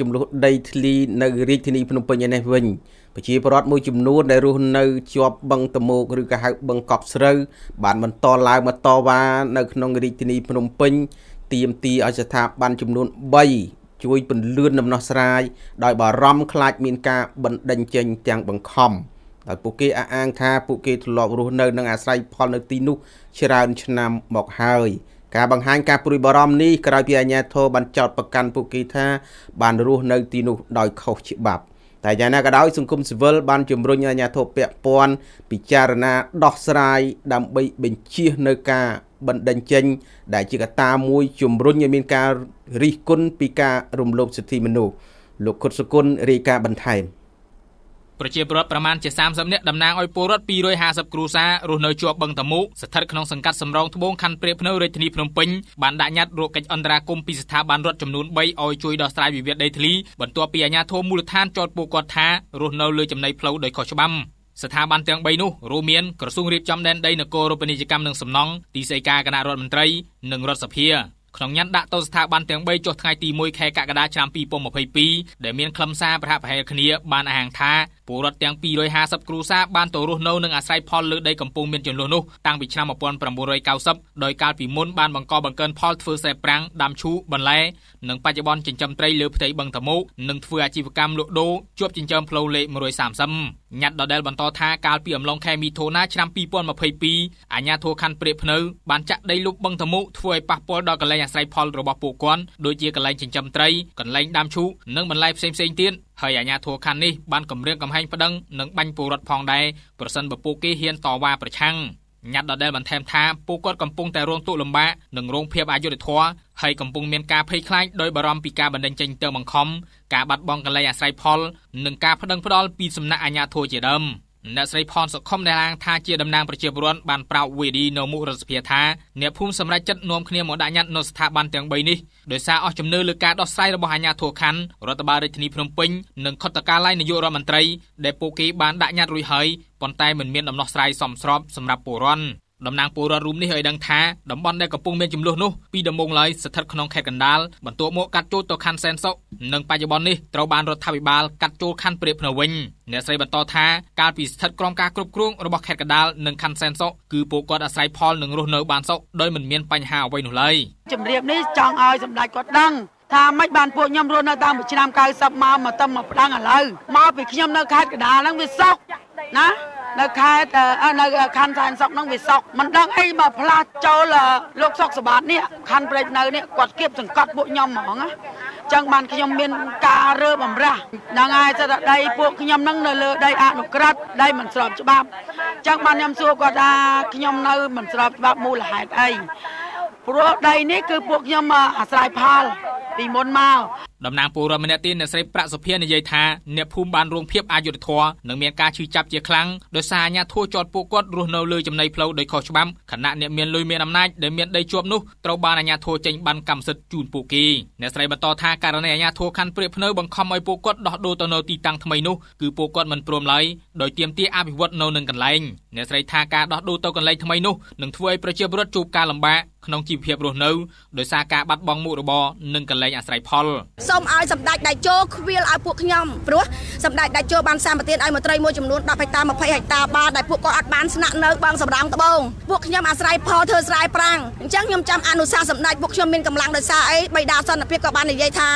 ចំនួនដីធ្លីនៅរាជធានីភ្នំពេញឯនេះវិញ ប្រជាពលរដ្ឋមួយចំនួនដែលរស់នៅជាប់បឹងតមោកឬក៏ហៅបឹងកប់ស្រូវបានបន្តឡើងមកតវ៉ានៅក្នុងរាជធានីភ្នំពេញទាមទារឲ្យស្ថាប័នចំនួន3ជួយពន្លឿនដំណោះស្រាយដោយបារម្ភខ្លាចមានការបណ្តេញចេញទាំងបង្ខំដោយពួកគេអះអាងថាពួកគេធ្លាប់រស់នៅនិងអាស្រ័យផលនៅទីនោះច្រើនឆ្នាំមកហើយការបង្ហាញការព្រួយបារម្ភនេះក្រោយពីអាជ្ញាធរបានចោទប្រកាន់ពួកគេថាបានរស់នៅទីនោះដោយខុសច្បាប់តែយ៉ាងណាក៏ដោយសង្គមស៊ីវិលបានជំរុញអាជ្ញាធរពាក់ព័ន្ធពិចារណាដោះស្រាយដើម្បីបញ្ជៀសនៅការបណ្ដឹងចេញដែលជាកត្តាមួយជំរុញឲ្យមានការរិះគន់ពីការរំលោភសិទ្ធិមនុស្សលោកខុតសុគន្ធរាយការណ៍បន្ថែម។ប្រជាពលរដ្ឋប្រមាណជា30នាក់តំណាងឲ្យពលរដ្ឋ250គ្រួសាររស់នៅជាប់បឹងតមូកស្ថិតក្នុងសង្កាត់សំរងត្បូងខណ្ឌព្រែកភ្នៅរាជធានីភ្នំពេញបានដាក់ញត្តិរកកិច្ចអន្តរាគមន៍ពីស្ថាប័នរដ្ឋចំនួន3ឲ្យជួយដោះស្រាយវិវាទដីធ្លីបន្ទាប់ពីអាជ្ញាធរមូលដ្ឋានចោទពួកគាត់ថារស់នៅលើចំណីផ្លូវដោយខុសច្បាប់ស្ថាប័នទាំង3នោះរួមមានក្រសួងរៀបចំដែនដីនគរូបនីយកម្មនិងសំណង់ទីស្តីការគណៈរដ្ឋមន្ត្រីនិងរដ្ឋសភាក្នុងញ៉ាន់ដាក់ទោសស្ថាប័នទាំង3ចុះថ្ងៃទី1ខែកក្កដាឆ្នាំ2022ដែលមានខ្លឹមសារប្រហាក់ប្រហែលគ្នាបានអះអាងថាពលរដ្ឋទាំង250គ្រួសារបានទៅរស់នៅនិងអាស្រ័យផលលើដីកំពុងមានចំនួននោះតាំងពីឆ្នាំ1990ដោយកាលពីមុនបានបង្កបង្កើនផលធ្វើស្រែប្រាំងដាំឈូបន្លែនិងបច្ចុប្បន្នចិញ្ចឹមត្រីលើផ្ទៃបឹងតមោកនិងធ្វើអាជីវកម្មលក់ដូរជាប់ចិញ្ចើមផ្លូវលេខ130ញ៉ាត់ដដែលបន្តថាកាលពីអំឡុងខែមិថុនាឆ្នាំ2022អាជ្ញាធរខណ្ឌព្រែកភ្នៅ បានចាក់ដីលុបបឹងតមុធ្វើឲ្យប៉ះពាល់ដល់កលែងអាស្រ័យផលរបស់ពួកគាត់ដូចជាកលែងចិញ្ចឹមត្រីកលែងដាំឈូកនិងបន្លែផ្សេងៗទៀតហើយអាជ្ញាធរខណ្ឌនេះបានគម្រាមកំហែងប្តឹងនិងបាញ់ពលរដ្ឋផងដែរប្រសិនបើពួកគេហ៊ានតវ៉ាប្រឆាំង។ញ៉ាត់ដដែលបន្ថែមថាពួកគាត់កំពុងតែរងទុក្ខលំបាកនិងរងភាពអយុត្តិធម៌ហើយកំពុងមានការភ័យខ្លាចដោយបារម្ភពីការបណ្តេញចេញទៅបង្ខំការបាត់បង់កន្លែងអាស្រ័យផល និងការប្តឹងផ្តល់ពីសំណាក់អាជ្ញាធរជាដើម។អ្នកស្រីផនសុខុមដែលឡើងថាជាតំណាងប្រជាពលរដ្ឋបានប្រោកវេឌីនៅមុខរដ្ឋសភាថាអ្នកភូមិសម្រាប់ចិត្តនាំគ្នាមកដាក់ញត្តិនៅស្ថាប័នទាំង3នេះដោយសារអស់ជំនឿលើការដោះស្រាយរបស់អាជ្ញាធរខណ្ឌរដ្ឋបាលរាជធានីភ្នំពេញនិងខុទ្តកាល័យនាយករដ្ឋមន្ត្រីដែលពួកគេបានដាក់ញត្តិរួចហើយប៉ុន្តែមិនមានដំណោះស្រាយសមស្របសម្រាប់ពលរដ្ឋតំណាងពលរដ្ឋរួមនេះឲ្យដឹងថាតំបន់ដែលកំពុងមានចំនួននោះពីដំបូងឡើយស្ថិតក្នុងខេត្តកណ្ដាលបន្ទាប់មកកាត់ចូលទៅខណ្ឌសែនសុខនិងបច្ចុប្បន្ននេះត្រូវបានរដ្ឋាភិបាលកាត់ចូលខណ្ឌព្រែកភ្នៅវិញអ្នកស្រីបន្តថាកាលពីស្ថិតក្រមការគ្រប់គ្រងរបស់ខេត្តកណ្ដាលនិងខណ្ឌសែនសុខគឺពួកគាត់អាស្រ័យផលនឹងរស់នៅបានសុខដោយមិនមានបញ្ហាអ្វីនោះឡើយជំរាបនេះចង់ឲ្យសម្ដេចគាត់ដឹងថាមិនបានពួកខ្ញុំរស់នៅតាមឆ្នាំ90មកមកតឹមមកផ្ដងឥឡូវមកពីខ្ញុំនៅខេត្តកណ្ដាលហ្នឹងវាសុខណានៅខេត្តនៅខណ្ឌសែនសុកហ្នឹងវាសុកមិនដឹងអីមកផ្លាស់ចូលលោកសុកសបាតនេះខណ្ឌព្រែកនៅនេះគាត់គៀបសង្កត់ពួកខ្ញុំហ្មងណាចឹងបានខ្ញុំមានការរើបំរាស់ហ្នឹងហើយសិតដីពួកខ្ញុំហ្នឹងនៅលើដីអនុក្រឹត្យដីមិនស្របច្បាប់ចឹងបានខ្ញុំសួរគាត់ថាខ្ញុំនៅ មិនស្របច្បាប់មូលហេតុអីព្រោះដីនេះគឺពួកខ្ញុំអាស្រ័យផលពីមុនមកតំណាងពលរដ្ឋម្នាក់ទៀតអ្នកស្រីប្រាក់សុភានិយាយថាអ្នកភូមិបានរងភៀបអយុត្តិធម៌និងមានការឈឺចាប់ជាខ្លាំងដោយសារអាញាធួចតពួកគាត់រស់នៅលើចំណីផ្លូវដោយខុសច្បាប់ខណៈអ្នកមានលុយមានអំណាចដែលមានដីជាប់នោះត្រូវបានអាញាធួចេញបានកម្មសិទ្ធិជូនពួកគេអ្នកស្រីបន្តថាករណីអាញាធួខណ្ឌព្រែកភ្នៅបង្ខំឲ្យពួកគាត់ដោះដូរទៅនៅទីតាំងថ្មីនោះគឺពួកគាត់មិនព្រមឡើយដោយទាមទារអភិវឌ្ឍនៅនឹងកន្លែងអ្នកស្រីថាការដោះដូរទៅកន្លែងថ្មីនោះនឹងធ្វើឲ្យប្រជាពលរដ្ឋជួបការលំបាកក្នុងជីវភាពរស់នៅដោយសារការបាត់បង់មុខរបរនិងកន្លែងអាស្រ័យផលសូមឲ្យសម្ដេចដៃជោខ្វៀលឲ្យពួកខ្ញុំព្រោះសម្ដេចដៃជោបានសម្បទានឲ្យមន្ត្រីមួយចំនួន10ហិកតា20ហិកតាបាដែលពួកគាត់អត់បានស្នាក់នៅបឹងសំរោងត្បូងពួកខ្ញុំអាស្រ័យផលធ្វើស្រែប្រាំងអញ្ចឹងខ្ញុំចាំអនុសាសន៍សម្ដេចពួកខ្ញុំមានកម្លាំងដោយសារអីបៃតាសន្តិភាពក៏បាននិយាយថា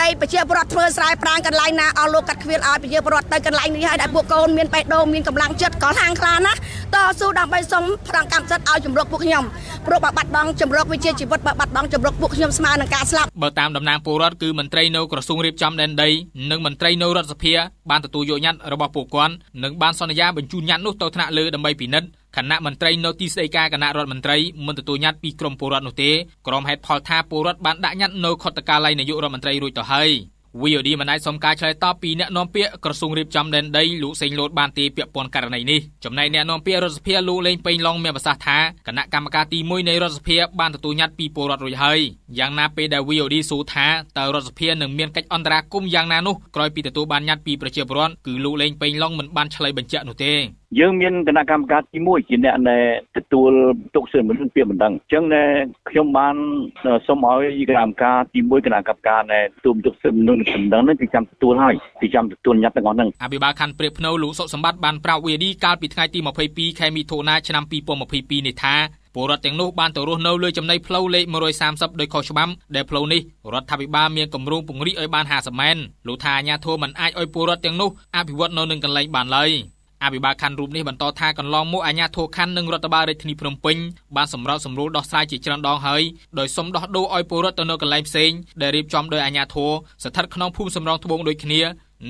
ដីប្រជាពលរដ្ឋធ្វើស្រែប្រាំងកន្លែងណាអស់លោកកាត់ខ្វៀលឲ្យប្រជាពលរដ្ឋទៅកន្លែងនេះហើយឲ្យពួកកូនមានបេះដូងមានកម្លាំងចិត្តក៏ហាងខ្លាណាស់តស៊ូដើម្បីសុំផ្ដងកម្មសិទ្ធិឲ្យជំរុកពួកខ្ញុំព្រោះបើបាត់បង់ជំរុកវិជាជីវិតបើបាត់បង់ជំរុកពួកខ្ញុំស្មើនឹងការស្លាប់បើតាមតំណាងពលរដ្ឋគឺមន្ត្រីនៅក្រសួងរៀបចំដែនដីនិងមន្ត្រីនៅរដ្ឋសភាបានទទួលយកញត្តិរបស់ពួកគាត់និងបានសន្យាបញ្ជូនញត្តិនោះទៅថ្នាក់លើដើម្បីពិនិត្យគណៈមន្ត្រីនៅទីស្តីការគណៈរដ្ឋមន្ត្រីមិនទទួលញត្តិពីក្រមពលរដ្ឋនោះទេក្រុមហេតុផលថាពលរដ្ឋបានដាក់ញត្តិនៅខុទ្ទកាល័យនាយករដ្ឋមន្ត្រីរួចទៅហើយ VOD មិនអាចសុំការឆ្លើយតបពីអ្នកនាំពាក្យក្រសួងរៀបចំដែនដីលោកសេងលូតបានទេពាក់ព័ន្ធករណីនេះចំណែកអ្នកនាំពាក្យរដ្ឋសភាលោកលេងពេញឡុងមានប្រសាសន៍ថាគណៈកម្មការទី1នៃរដ្ឋសភា បានទទួលញត្តិពីពលរដ្ឋរួចហើយយ៉ាងណាពេលដែល VOD សួរថាតើរដ្ឋសភានឹងមានកិច្ចអន្តរាគមន៍យ៉ាងណានោះក្រោយពីទទួលបានញត្តិពីប្រជាពលរដ្ឋគឺលោកលេងពេញឡុងមិនបានឆ្លើយបញ្ជាក់នោះទេយើងមានគណៈកម្មការទី1ជាអ្នកដែលទទួលទុកសិទ្ធិមនុស្សពីបណ្ដឹងអញ្ចឹងខ្ញុំបានសូមឲ្យគណៈកម្មការទី1គណៈកម្មការដែលទទួលទុកសិទ្ធិមនុស្សពីបណ្ដឹងនេះគឺចាំទទួលហើយគឺចាំទទួលញ៉ាត់ទាំងអស់ហ្នឹងអភិបាលខណ្ឌព្រែកភ្នៅលោកសុខសម្បត្តិបានប្រាប់វេរីកាលពីថ្ងៃទី22ខែមិថុនាឆ្នាំ2022នេះថាពលរដ្ឋទាំងនោះបានទៅរស់នៅលើចំណីផ្លូវលេខ130ដោយខុសច្បាប់ដែលផ្លូវនេះរដ្ឋាភិបាលមានគម្រោងពង្រីកឲ្យបាន50ម៉ែនលោកថាអាញាធិបតេយ្យមិនអាចឲ្យពលរដ្ឋទាំងនោះអភិវឌ្ឍនៅនឹងកន្លែងបានឡើយអភិបាលខណ្ឌរូបនេះបន្តថាកន្លងមកអាជ្ញាធរខណ្ឌនិងរដ្ឋបាលរាជធានីភ្នំពេញបានសម្របសម្រួលដោះស្រាយជាច្រើនដងហើយដោយសុំដោះដូរឲ្យពលរដ្ឋទៅនៅកន្លែងផ្សេងដែលរៀបចំដោយអាជ្ញាធរស្ថិតក្នុងភូមិសំរងត្បូងដូចគ្នា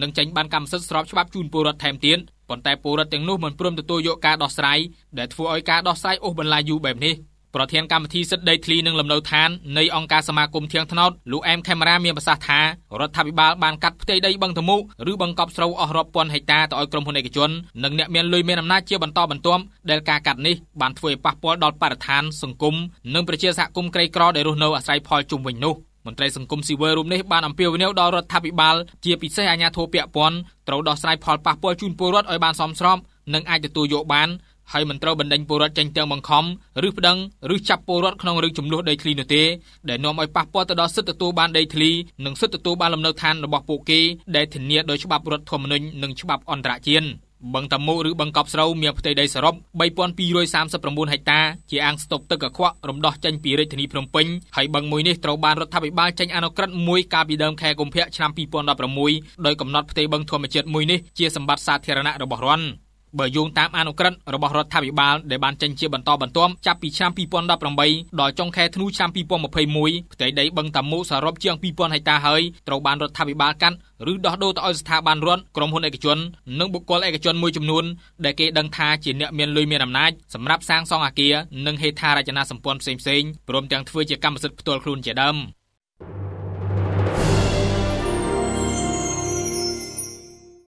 និងចេញបានកម្មសិទ្ធិស្របច្បាប់ជូនពលរដ្ឋថែមទៀតប៉ុន្តែពលរដ្ឋទាំងនោះមិនព្រមទទួលយកការដោះស្រាយដែលធ្វើឲ្យការដោះស្រាយអូសបន្លាយយូរបែបនេះប្រធានកម្មវិធីសិទ្ធិដីធ្លីនិងលំនៅឋាននៃអង្គការសមាគមធៀងថ្នោតលោកអែមខេមរាមានប្រសាសន៍ថារដ្ឋាភិបាលបានកាត់ផ្ទៃដីបឹងធមុកឬបង្កប់ស្រូវអស់រាប់ពាន់ហិកតាទៅឲ្យក្រុមហ៊ុនឯកជននិងអ្នកមានលុយមានអំណាចជាបន្តបន្ទាប់ដែលការកាត់នេះបានធ្វើឲ្យប៉ះពាល់ដល់បរិស្ថានសង្គមនិងប្រជាសហគមន៍ក្រីក្រដែលរស់នៅអាស្រ័យផលជុំវិញនោះមន្ត្រីសង្គមស៊ីវិលរូបនេះបានអំពាវនាវដល់រដ្ឋាភិបាលជាពិសេសអាជ្ញាធរពាក់ព័ន្ធត្រូវដោះស្រាយផលប៉ះពាល់ជូនពលរដ្ឋឲ្យបានសមស្របនិងអាចទទួលយកបានហើយមិនត្រូវបណ្ដេញពលរដ្ឋចេញទាំងបង្ខំឬប្តឹងឬចាប់ពលរដ្ឋក្នុងរឿងចំនួនដីធ្លីនោះទេដែលនាំឲ្យប៉ះពាល់ទៅដល់សិទ្ធិទទួលបានដីធ្លីនិងសិទ្ធិទទួលបានលំនៅឋានរបស់ពួកគេដែលធានាដោយច្បាប់រដ្ឋធម្មនុញ្ញនិងច្បាប់អន្តរជាតិបឹងតាមូកឬបឹងកប់ស្រូវមានផ្ទៃដីសរុប3239ហិកតាជាអាងស្តុកទឹកកខ្វក់រំដោះចេញពីរាជធានីភ្នំពេញហើយបឹងមួយនេះត្រូវបានរដ្ឋាភិបាលចេញអនុក្រឹត្យមួយកាលពីដើមខែកុម្ភៈឆ្នាំ2016ដោយកំណត់ផ្ទៃបឹងធម្មជាតិមួយនេះជាសម្បត្តិសាធារណៈរបស់រដ្ឋបើយោងតាមអនុក្រឹត្យរបស់រដ្ឋាភិបាលដែលបានចេញជាបន្តបន្ទាប់ចាប់ពីឆ្នាំ2018ដល់ចុងខែធ្នូឆ្នាំ2021ផ្ទៃដីបឹងតាមុសរុបជាង2000ហិកតាហើយត្រូវបានរដ្ឋាភិបាលកាត់ឬដោះដូរទៅឲ្យស្ថាប័នរដ្ឋក្រុមហ៊ុនឯកជននិងបុគ្គលឯកជនមួយចំនួនដែលគេដឹងថាជាអ្នកមានលុយមានអំណាចសម្រាប់សាងសង់អគារនិងហេដ្ឋារចនាសម្ព័ន្ធផ្សេងៗព្រមទាំងធ្វើជាកម្មសិទ្ធិផ្ទាល់ខ្លួនជាដើម